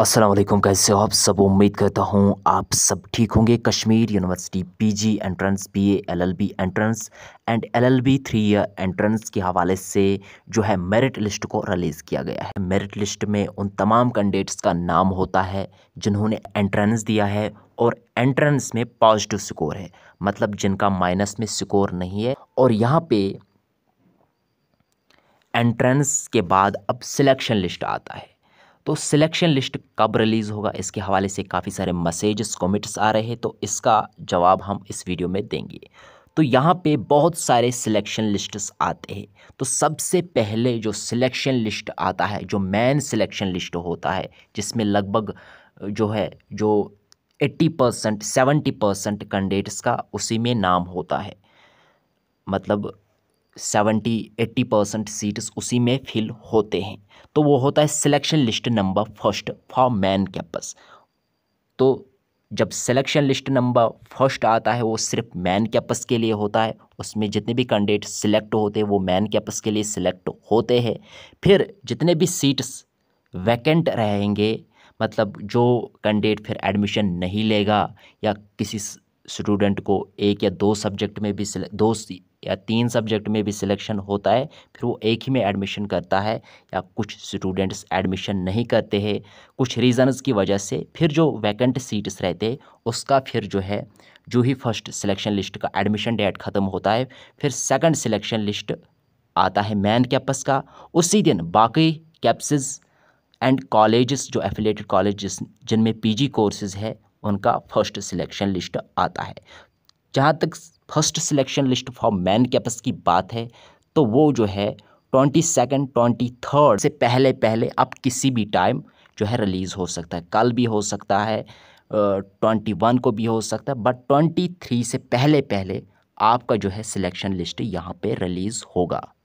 अस्सलाम वालेकुम कैसे हो आप सब उम्मीद करता हूँ आप सब ठीक होंगे Kashmir university PG entrance BA LLB entrance and LLB three year entrance के हवाले से जो है मेरिट लिस्ट को रिलीज़ किया गया है मेरिट लिस्ट में उन तमाम कैंडिडेट्स का नाम होता है जिन्होंने एंट्रेंस दिया है और एंट्रेंस में पॉजिटिव स्कोर है मतलब जिनका माइनस में स्कोर नहीं है और यहाँ पे एंट्रेंस के बाद अब सिलेक्शन लिस्ट आता है तो सिलेक्शन लिस्ट कब रिलीज़ होगा इसके हवाले से काफ़ी सारे मैसेजेस कमेंट्स आ रहे हैं तो इसका जवाब हम इस वीडियो में देंगे तो यहाँ पे बहुत सारे सिलेक्शन लिस्ट्स आते हैं तो सबसे पहले जो सिलेक्शन लिस्ट आता है जो मेन सिलेक्शन लिस्ट होता है जिसमें लगभग जो है जो 80 परसेंट सेवेंटी परसेंट कैंडिडेट्स का उसी में नाम होता है मतलब सेवेंटी एट्टी परसेंट सीट्स उसी में फिल होते हैं तो वो होता है selection list number first for main campus तो जब सिलेक्शन लिस्ट नंबर फर्स्ट आता है वो सिर्फ मैन कैंपस के लिए होता है उसमें जितने भी कैंडिडेट सिलेक्ट होते हैं वो मैन कैंपस के लिए सिलेक्ट होते हैं फिर जितने भी सीट्स वैकेंट रहेंगे मतलब जो कैंडिडेट फिर एडमिशन नहीं लेगा या किसी स्टूडेंट को एक या दो सब्जेक्ट में भी दो या तीन सब्जेक्ट में भी सिलेक्शन होता है फिर वो एक ही में एडमिशन करता है या कुछ स्टूडेंट्स एडमिशन नहीं करते हैं कुछ रीज़न्स की वजह से फिर जो वैकेंट सीट्स रहते हैं उसका फिर जो है जो ही फर्स्ट सिलेक्शन लिस्ट का एडमिशन डेट ख़त्म होता है फिर सेकंड सिलेक्शन लिस्ट आता है मैन कैंपस का उसी दिन बाकी कैप्सिस एंड कॉलेजेस जो एफिलेटेड कॉलेज जिनमें जी कोर्सेज है उनका फर्स्ट सिलेक्शन लिस्ट आता है जहाँ तक first selection list for main campus की बात है तो वो जो है ट्वेंटी सेकेंड ट्वेंटी थर्ड से पहले पहले अब किसी भी टाइम जो है रिलीज़ हो सकता है कल भी हो सकता है ट्वेंटी वन को भी हो सकता है बट ट्वेंटी थ्री से पहले पहले आपका जो है सिलेक्शन लिस्ट यहाँ पे रिलीज़ होगा